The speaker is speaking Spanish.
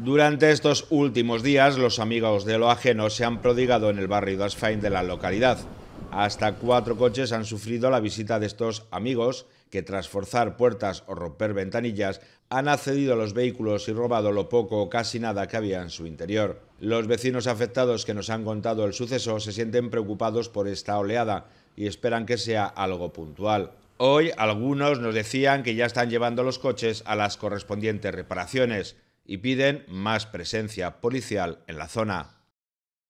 Durante estos últimos días, los amigos de lo ajeno se han prodigado en el barrio de Asfain de la localidad. Hasta cuatro coches han sufrido la visita de estos amigos que tras forzar puertas o romper ventanillas han accedido a los vehículos y robado lo poco o casi nada que había en su interior. Los vecinos afectados que nos han contado el suceso se sienten preocupados por esta oleada y esperan que sea algo puntual. Hoy algunos nos decían que ya están llevando los coches a las correspondientes reparaciones y piden más presencia policial en la zona.